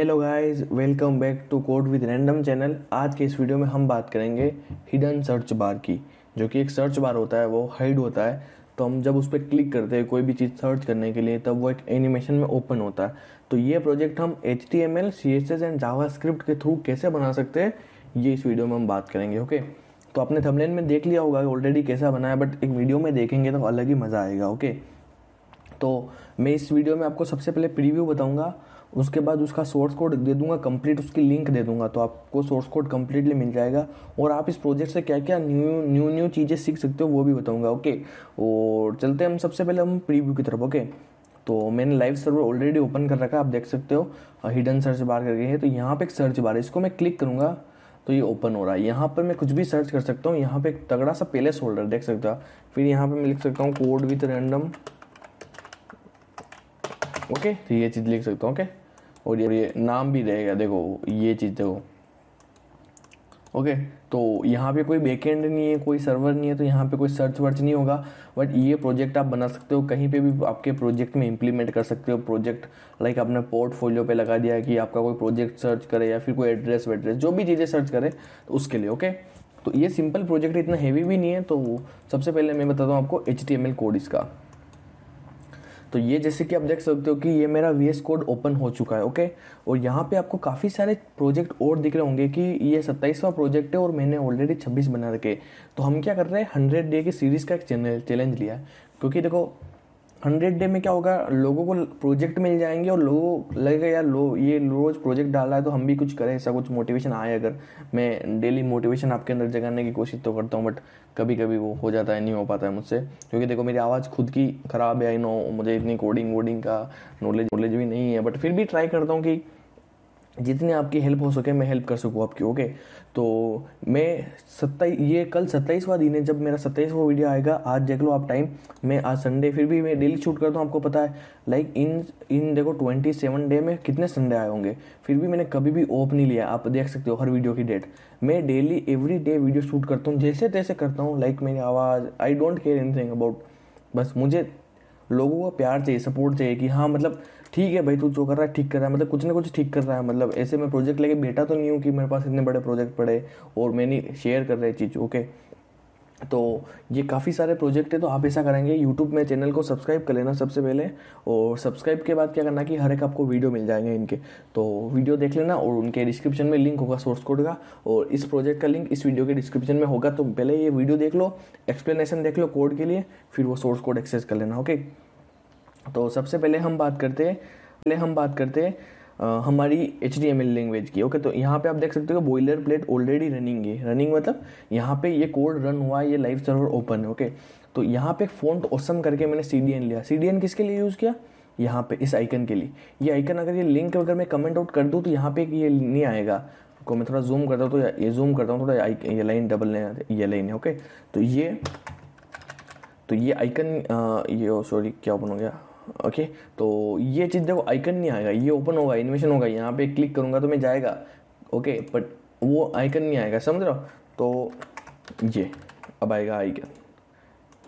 hello guys welcome back to code with random channel आज के इस वीडियो में हम बात करेंगे हिडन सर्च बार की जो कि एक सर्च बार होता है वो हाइड होता है तो हम जब उस पर क्लिक करते हैं कोई भी चीज़ सर्च करने के लिए तब वो एक एनिमेशन में ओपन होता है तो ये प्रोजेक्ट हम H T M L C S S and JavaScript के थ्रू कैसे बना सकते हैं ये इस वीडियो में हम बात करेंगे ओके तो आपने थमलेन में देख लिया होगा ऑलरेडी कैसा बना है बट एक वीडियो में देखेंगे तो अलग ही मज़ा आएगा ओके तो मैं इस वीडियो में आपको सबसे पहले प्रीव्यू बताऊँगा उसके बाद उसका सोर्स कोड दे दूंगा कंप्लीट उसकी लिंक दे दूंगा तो आपको सोर्स कोड कंप्लीटली मिल जाएगा और आप इस प्रोजेक्ट से क्या क्या न्यू न्यू न्यू चीज़ें सीख सकते हो वो भी बताऊंगा ओके और चलते हम सबसे पहले हम प्रीव्यू की तरफ ओके तो मैंने लाइव सर्वर ऑलरेडी ओपन कर रखा है आप देख सकते हो हिडन सर्च बार करके है तो यहाँ पर एक सर्च बार है इसको मैं क्लिक करूँगा तो ये ओपन हो रहा है यहाँ पर मैं कुछ भी सर्च कर सकता हूँ यहाँ पे एक तगड़ा सा पेलेस होल्डर देख सकता हो फिर यहाँ पे मैं लिख सकता हूँ कोड विथ रैंडम ओके तो ये चीज़ लिख सकता हूँ ओके और ये नाम भी रहेगा देखो ये चीज़ देखो ओके तो यहाँ पे कोई बैकएंड नहीं है कोई सर्वर नहीं है तो यहाँ पे कोई सर्च वर्च नहीं होगा बट ये प्रोजेक्ट आप बना सकते हो कहीं पे भी आपके प्रोजेक्ट में इंप्लीमेंट कर सकते हो प्रोजेक्ट लाइक आपने पोर्टफोलियो पे लगा दिया कि आपका कोई प्रोजेक्ट सर्च करे या फिर कोई एड्रेस वेड्रेस जो भी चीज़ें सर्च करे तो उसके लिए ओके तो ये सिंपल प्रोजेक्ट इतना हैवी भी नहीं है तो सबसे पहले मैं बताता हूँ आपको एच कोड इसका तो ये जैसे कि आप देख सकते हो कि ये मेरा वी कोड ओपन हो चुका है ओके और यहाँ पे आपको काफ़ी सारे प्रोजेक्ट और दिख रहे होंगे कि ये सत्ताईसवा प्रोजेक्ट है और मैंने ऑलरेडी छब्बीस बना रखे तो हम क्या कर रहे हैं हंड्रेड डे की सीरीज़ का एक चैनल चैलेंज लिया क्योंकि देखो हंड्रेड डे में क्या होगा लोगों को प्रोजेक्ट मिल जाएंगे और लोगों लगेगा यार लो ये रोज़ प्रोजेक्ट डाल रहा है तो हम भी कुछ करें ऐसा कुछ मोटिवेशन आए अगर मैं डेली मोटिवेशन आपके अंदर जगाने की कोशिश तो करता हूँ बट कभी कभी वो हो जाता है नहीं हो पाता है मुझसे क्योंकि देखो मेरी आवाज़ खुद की ख़राब है आई नो मुझे इतनी कोडिंग वोडिंग का नॉलेज नॉलेज भी नहीं है बट फिर भी ट्राई करता हूँ कि जितनी आपकी हेल्प हो सके मैं हेल्प कर सकूँ आपकी ओके तो मैं सत्ताईस ये कल सत्ताईसवा दिन है जब मेरा सत्ताईसवा वीडियो आएगा आज देख लो आप टाइम मैं आज संडे फिर भी मैं डेली शूट करता हूँ आपको पता है लाइक इन इन देखो ट्वेंटी सेवन डे में कितने संडे आए होंगे फिर भी मैंने कभी भी ओप नहीं लिया आप देख सकते हो हर वीडियो की डेट मैं daily every day video shoot करता हूँ जैसे तैसे करता हूँ लाइक मेरी आवाज़ I don't care anything about बस मुझे लोगों का प्यार चाहिए सपोर्ट चाहिए कि हाँ मतलब ठीक है भाई तू जो कर रहा है ठीक कर रहा है मतलब कुछ ना कुछ ठीक कर रहा है मतलब ऐसे मैं प्रोजेक्ट लेके बेटा तो नहीं हूँ कि मेरे पास इतने बड़े प्रोजेक्ट पड़े और मैंने शेयर कर रहे चीज़ ओके तो ये काफ़ी सारे प्रोजेक्ट है तो आप ऐसा करेंगे यूट्यूब में चैनल को सब्सक्राइब कर लेना सबसे पहले और सब्सक्राइब के बाद क्या करना कि हर एक आपको वीडियो मिल जाएंगे इनके तो वीडियो देख लेना और उनके डिस्क्रिप्शन में लिंक होगा सोर्स कोड का और इस प्रोजेक्ट का लिंक इस वीडियो के डिस्क्रिप्शन में होगा तो पहले ये वीडियो देख लो एक्सप्लेनेशन देख लो कोड के लिए फिर वो सोर्स कोड एक्सेस कर लेना ओके तो सबसे पहले हम बात करते पहले हम बात करते हैं हमारी H D M L language की ओके तो यहाँ पे आप देख सकते हो बॉयलर प्लेट ऑलरेडी रनिंग है रनिंग मतलब यहाँ पे ये कोड रन हुआ है ये लाइव सर्वर ओपन है ओके तो यहाँ पे फ़ॉन्ट ओसम करके मैंने सी डी एन लिया सी डी एन किसके लिए यूज़ किया यहाँ पे इस आइकन के लिए ये आइकन अगर ये लिंक अगर मैं कमेंट आउट कर दूँ तो यहाँ पे ये नहीं आएगा को मैं थोड़ा जूम करता हूँ तो ये जूम करता हूँ थोड़ा ये लाइन डबल ये लाइन है ओके तो ये तो ये आइकन ये सॉरी क्या ओपन हो गया ओके तो ये चीज़ देखो आइकन नहीं आएगा ये ओपन होगा एनिमेशन होगा यहाँ पे क्लिक करूँगा तो मैं जाएगा ओके बट वो आइकन नहीं आएगा समझ रहा हो तो ये अब आएगा आइकन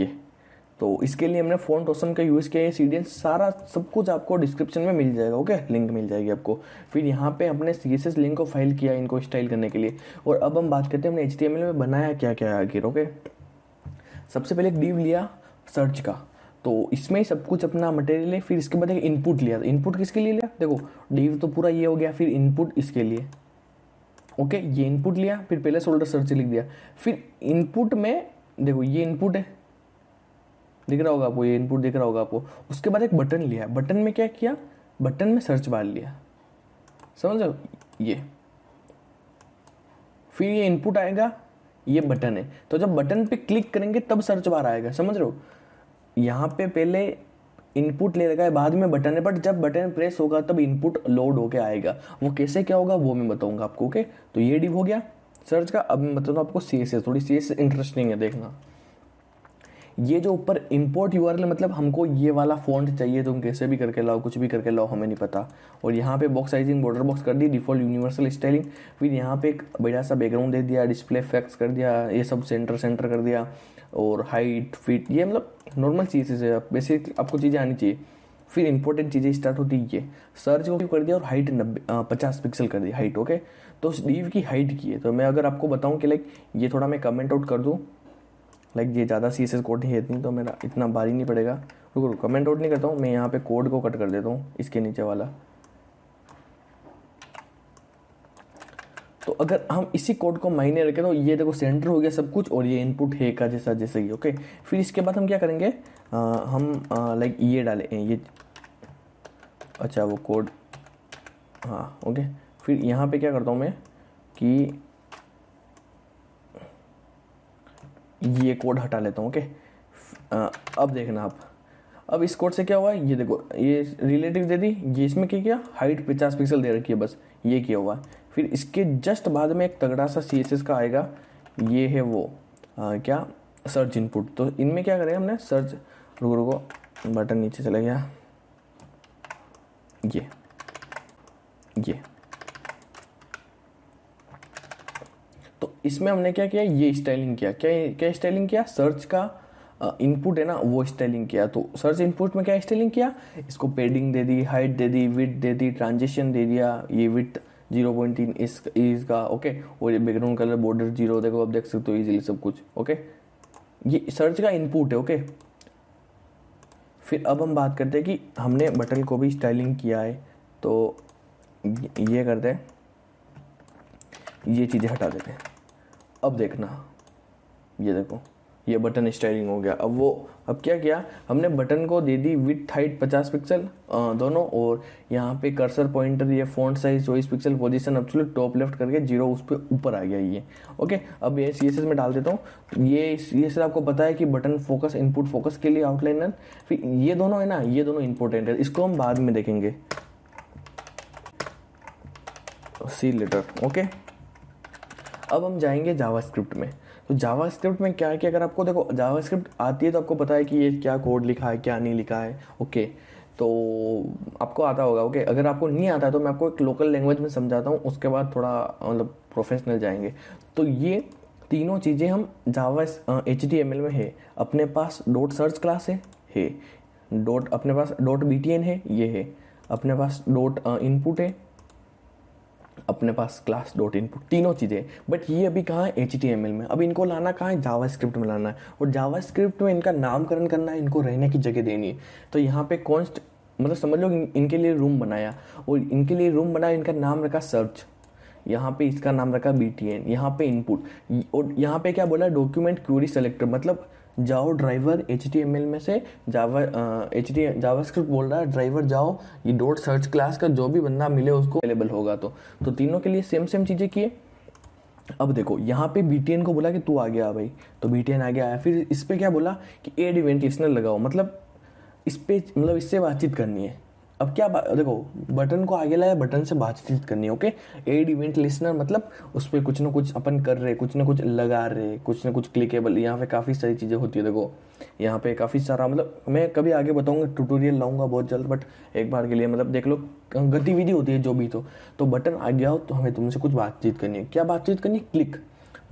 ये तो इसके लिए हमने फ़ोन टोसन का यूज़ किया है सी सारा सब कुछ आपको डिस्क्रिप्शन में मिल जाएगा ओके लिंक मिल जाएगी आपको फिर यहाँ पे हमने सी एस लिंक को फाइल किया इनको स्टाइल करने के लिए और अब हम बात करते हैं हमने एच में बनाया क्या क्या आखिर ओके सबसे पहले एक डीव लिया सर्च का तो इसमें सब कुछ अपना मटेरियल है फिर इसके बाद एक इनपुट लिया था तो इनपुट किसके लिए लिया देखो डीव तो पूरा ये हो गया फिर इनपुट इसके लिए ओके ये इनपुट लिया फिर पहले सोल्डर सर्च लिख दिया फिर इनपुट में देखो ये इनपुट है दिख रहा होगा आपको ये इनपुट दिख रहा होगा आपको उसके बाद एक बटन लिया बटन में क्या किया बटन में सर्च बार लिया समझ लो ये फिर ये इनपुट आएगा ये बटन है तो जब बटन पे क्लिक करेंगे तब सर्च बार आएगा समझ रहे हो यहाँ पे पहले इनपुट ले रखा है बाद में बटन है बट जब बटन प्रेस होगा तब इनपुट लोड होके आएगा वो कैसे क्या होगा वो मैं बताऊंगा आपको ओके तो ये डिव हो गया सर्च का अब मैं बताता आपको सी एस थोड़ी सी एस इंटरेस्टिंग है देखना ये जो ऊपर इंपोर्ट यू मतलब हमको ये वाला फ़ॉन्ट चाहिए तुम तो कैसे भी करके लाओ कुछ भी करके लाओ हमें नहीं पता और यहाँ पे बॉक्स साइजिंग बॉर्डर बॉक्स कर दी डिफ़ॉल्ट यूनिवर्सल स्टाइलिंग फिर यहाँ पे एक बढ़िया सा बैकग्राउंड दे दिया डिस्प्ले फैक्स कर दिया ये सब सेंटर सेंटर कर दिया और हाइट फिट ये मतलब नॉर्मल चीज़ें है बेसिक आपको चीज़ें आनी चाहिए फिर इंपॉर्टेंट चीज़ें स्टार्ट होती ये सर्च को कर दिया और हाइट नब्बे पचास पिक्सल कर दी हाइट ओके तो स्लीव डीव की हाइट की है तो मैं अगर आपको बताऊं कि लाइक ये थोड़ा मैं कमेंट आउट कर दूँ लाइक ये ज़्यादा सी एस एस कोड है तो मेरा इतना भारी नहीं पड़ेगा रुको रुको कमेंट आउट नहीं करता हूँ मैं यहाँ पे कोड को कट कर देता हूँ इसके नीचे वाला तो अगर हम इसी कोड को मायने रखें तो ये देखो सेंटर हो गया सब कुछ और ये इनपुट है का जैसा जैसे ही ओके फिर इसके बाद हम क्या करेंगे आ, हम लाइक ये डाले ये अच्छा वो कोड हाँ ओके फिर यहाँ पे क्या करता हूँ मैं कि ये कोड हटा लेता हूँ ओके अब देखना आप अब इस कोड से क्या हुआ ये देखो ये रिलेटिव दे दी ये इसमें क्या किया हाइट पचास पिक्सल दे रखी है बस ये किया हुआ है फिर इसके जस्ट बाद में एक तगड़ा सा सी का आएगा ये है वो आ, क्या सर्च इनपुट तो इनमें क्या करें हमने सर्च रुको रुको बटन नीचे चला गया ये ये इसमें हमने क्या किया ये स्टाइलिंग किया क्या क्या स्टाइलिंग किया सर्च का इनपुट है ना वो स्टाइलिंग किया तो सर्च इनपुट में क्या स्टाइलिंग किया इसको पेडिंग दे दी हाइट दे दी विथ दे दी ट्रांजिशन दे दिया ये विथ जीरो पॉइंट तीन इस इसका ओके और ये बैकग्राउंड कलर बॉर्डर जीरो देखो आप देख सकते हो इजीली सब कुछ ओके ये सर्च का इनपुट है ओके फिर अब हम बात करते हैं कि हमने बटन को भी स्टाइलिंग किया है तो ये करते हैं ये चीज़ें हटा देते हैं अब देखना ये देखो ये बटन स्टाइलिंग हो गया अब वो अब क्या किया हमने बटन को दे दी विथ हाइट 50 पिक्सल दोनों और यहाँ पे कर्सर पॉइंटर ये फ़ॉन्ट साइज चौबीस पिक्सल पोजीशन चलो टॉप लेफ्ट करके जीरो उस पर ऊपर आ गया ये ओके अब ये सी में डाल देता हूँ ये सी एस आपको पता है कि बटन फोकस इनपुट फोकस के लिए आउटलाइनर फिर ये दोनों है ना ये दोनों इंपॉर्टेंट है इसको हम बाद में देखेंगे सी लेटर ओके अब हम जाएंगे जावास्क्रिप्ट में तो जावास्क्रिप्ट में क्या है कि अगर आपको देखो जावास्क्रिप्ट आती है तो आपको पता है कि ये क्या कोड लिखा है क्या नहीं लिखा है ओके तो आपको आता होगा ओके अगर आपको नहीं आता तो मैं आपको एक लोकल लैंग्वेज में समझाता हूँ उसके बाद थोड़ा मतलब प्रोफेशनल जाएंगे तो ये तीनों चीज़ें हम Java H D M L में है अपने पास डॉट सर्च क्लास है है डॉट अपने पास डॉट बी टी एन है ये है अपने पास डॉट इनपुट है अपने पास क्लास डॉट इनपुट तीनों चीज़ें बट ये अभी कहाँ है एच टी एम एल में अब इनको लाना कहाँ है जावा स्क्रिप्ट में लाना है और जावा स्क्रिप्ट में इनका नामकरण करना है इनको रहने की जगह देनी है तो यहाँ पे कॉन्स्ट मतलब समझ लो इनके लिए रूम बनाया और इनके लिए रूम बनाया इनका नाम रखा सर्च यहाँ पे इसका नाम रखा बी टी एन यहाँ पे इनपुट और यहाँ पे क्या बोला डॉक्यूमेंट क्यूरी सेलेक्टर मतलब जाओ ड्राइवर एच में से जावर एच डी जावास्क्रिप्ट बोल रहा है ड्राइवर जाओ ये डोट सर्च क्लास का जो भी बंदा मिले उसको अवेलेबल होगा तो तो तीनों के लिए सेम सेम चीज़ें किए अब देखो यहाँ पे बी को बोला कि तू आ गया भाई तो बी आ गया आया फिर इस पर क्या बोला कि एड इवेंट इसने लगाओ मतलब इस पर मतलब इससे बातचीत करनी है अब क्या देखो बटन को आगे लाया बटन से बातचीत करनी ओके एड इवेंट लिसनर मतलब उस पर कुछ ना कुछ अपन कर रहे कुछ ना कुछ लगा रहे कुछ ना कुछ क्लिकेबल यहाँ पे काफ़ी सारी चीज़ें होती है देखो यहाँ पे काफ़ी सारा मतलब मैं कभी आगे बताऊंगा ट्यूटोरियल लाऊंगा बहुत जल्द बट एक बार के लिए मतलब देख लो गतिविधि होती है जो भी तो तो बटन आ गया हो तो हमें तुमसे कुछ बातचीत करनी है क्या बातचीत करनी है क्लिक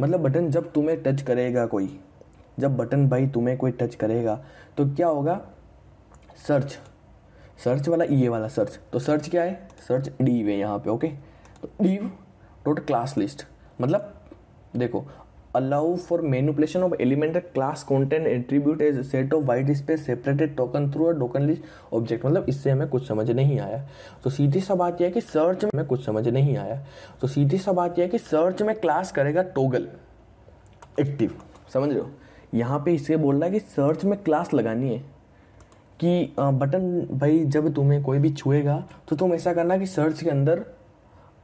मतलब बटन जब तुम्हें टच करेगा कोई जब बटन भाई तुम्हें कोई टच करेगा तो क्या होगा सर्च सर्च वाला ये e वाला सर्च तो सर्च क्या है सर्च डीव है यहाँ पे ओके तो डीव डॉट क्लास लिस्ट मतलब देखो allow for manipulation of element class content attribute as set of white space separated token through through token list object मतलब इससे हमें कुछ समझ नहीं आया तो सीधी सा बात यह है कि सर्च में कुछ समझ नहीं आया तो सीधी सा बात यह है कि सर्च में क्लास करेगा टोगल एक्टिव समझ रहे हो यहाँ पे इसे बोल रहा है कि सर्च में क्लास लगानी है कि बटन भाई जब तुम्हें कोई भी छुएगा तो तुम ऐसा करना कि सर्च के अंदर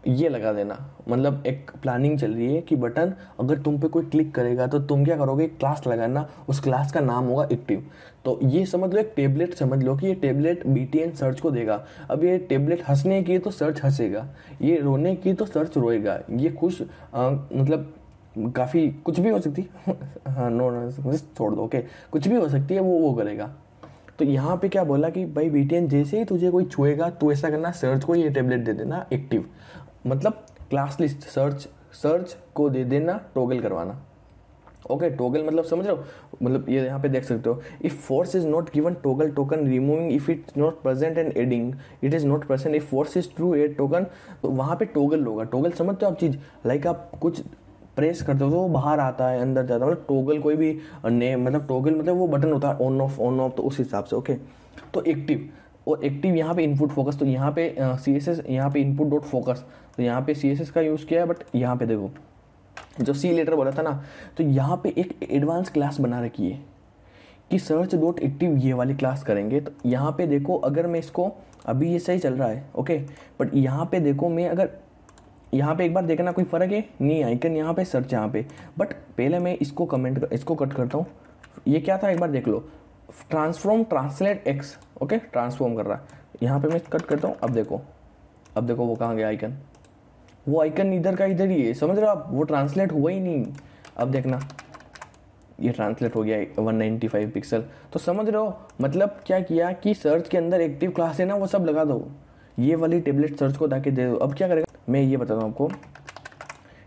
ये लगा देना मतलब एक प्लानिंग चल रही है कि बटन अगर तुम पे कोई क्लिक करेगा तो तुम क्या करोगे क्लास लगाना उस क्लास का नाम होगा एक्टिव तो ये समझ लो एक टेबलेट समझ लो कि ये tablet B T N search को देगा अब ये टेबलेट हंसने की तो सर्च हंसेगा ये रोने की तो सर्च रोएगा ये खुश आ, मतलब काफ़ी कुछ भी हो सकती हाँ नो, नो छोड़ दो ओके कुछ भी हो सकती है वो वो करेगा तो यहाँ पे क्या बोला कि भाई बी जैसे ही तुझे कोई छुएगा तो ऐसा करना सर्च को ये टेबलेट दे देना एक्टिव मतलब क्लास लिस्ट सर्च सर्च को दे देना टोगल करवाना ओके okay, टोगल मतलब समझ रहे हो मतलब ये यहाँ पे देख सकते हो if force is not given toggle token removing if it not present and adding it is not present if force is true add token तो वहाँ पे टोगल होगा टोगल समझते हो आप चीज़ लाइक like आप कुछ प्रेस करते हो तो वो बाहर आता है अंदर जाता है मतलब टोगल कोई भी नेम मतलब टोगल मतलब वो बटन होता है ऑन ऑफ ऑन ऑफ तो उस हिसाब से ओके तो एक्टिव और एक्टिव यहाँ पे इनपुट फोकस तो यहाँ पे सी एस एस यहाँ पे इनपुट डॉट फोकस तो यहाँ पे सी एस एस का यूज़ किया है बट यहाँ पे देखो जो सी लेटर बोला था ना तो यहाँ पे एक एडवांस क्लास बना रखी है कि सर्च डॉट एक्टिव ये वाली क्लास करेंगे तो यहाँ पे देखो अगर मैं इसको अभी ये सही चल रहा है ओके बट यहाँ पे देखो मैं अगर यहाँ पे एक बार देखना कोई फ़र्क है नहीं आइकन यहाँ पे सर्च यहाँ पे बट पहले मैं इसको कमेंट कर, इसको कट करता हूँ ये क्या था एक बार देख लो transform translate X okay transform कर रहा यहाँ पे मैं कट करता हूँ अब देखो अब देखो वो कहाँ गया आइकन वो आइकन इधर का इधर ही है समझ रहे हो आप वो ट्रांसलेट हुआ ही नहीं अब देखना ये ट्रांसलेट हो गया 195 पिक्सल तो समझ रहे हो मतलब क्या किया कि सर्च के अंदर एक्टिव क्लास है ना वो सब लगा दो ये वाली टेबलेट सर्च को ताकि दे दो अब क्या करेगा मैं ये बताता हूँ आपको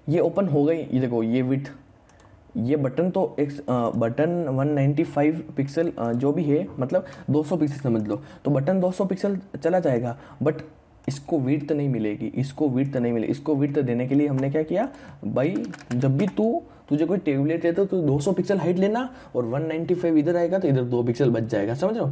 ये ओपन हो गई ये देखो ये विथ ये बटन तो एक बटन 195 पिक्सल जो भी है मतलब 200 पिक्सल समझ लो तो बटन 200 पिक्सल चला जाएगा बट इसको तो नहीं मिलेगी इसको तो नहीं मिलेगी इसको तो देने के लिए हमने क्या किया भाई जब भी तू तुझे कोई टेबलेट देता तो 200 पिक्सल हाइट लेना और 195 इधर आएगा तो इधर दो पिक्सल बच जाएगा समझ रहे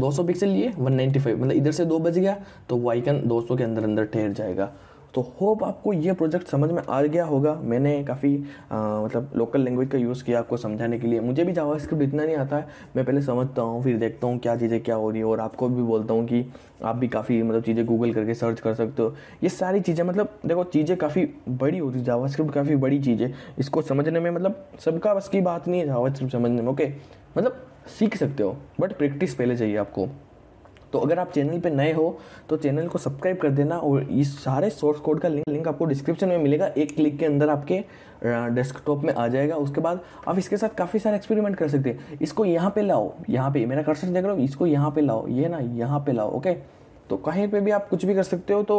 हो 200 पिक्सल लिए 195 मतलब इधर से दो बच गया तो वो आइकन 200 के अंदर अंदर ठहर जाएगा तो होप आपको ये प्रोजेक्ट समझ में आ गया होगा मैंने काफ़ी मतलब लोकल लैंग्वेज का यूज़ किया आपको समझाने के लिए मुझे भी जावा स्क्रिप्ट इतना नहीं आता है मैं पहले समझता हूँ फिर देखता हूँ क्या चीज़ें क्या हो रही है और आपको भी बोलता हूँ कि आप भी काफ़ी मतलब चीज़ें गूगल करके सर्च कर सकते हो ये सारी चीज़ें मतलब देखो चीज़ें काफ़ी बड़ी होती है जावा स्क्रिप्ट काफ़ी बड़ी चीज़ है इसको समझने में मतलब सबका बस की बात नहीं है जावा स्क्रिप्ट समझने में ओके मतलब सीख सकते हो बट प्रैक्टिस पहले चाहिए आपको तो अगर आप चैनल पर नए हो तो चैनल को सब्सक्राइब कर देना और इस सारे सोर्स कोड का लिंक लिंक आपको डिस्क्रिप्शन में मिलेगा एक क्लिक के अंदर आपके डेस्कटॉप में आ जाएगा उसके बाद आप इसके साथ काफ़ी सारे एक्सपेरिमेंट कर सकते हैं इसको यहाँ पे लाओ यहाँ पे मेरा कर्सर देख रहा हूँ इसको यहाँ पे लाओ ये ना यहाँ पे लाओ ओके तो कहीं पे भी आप कुछ भी कर सकते हो तो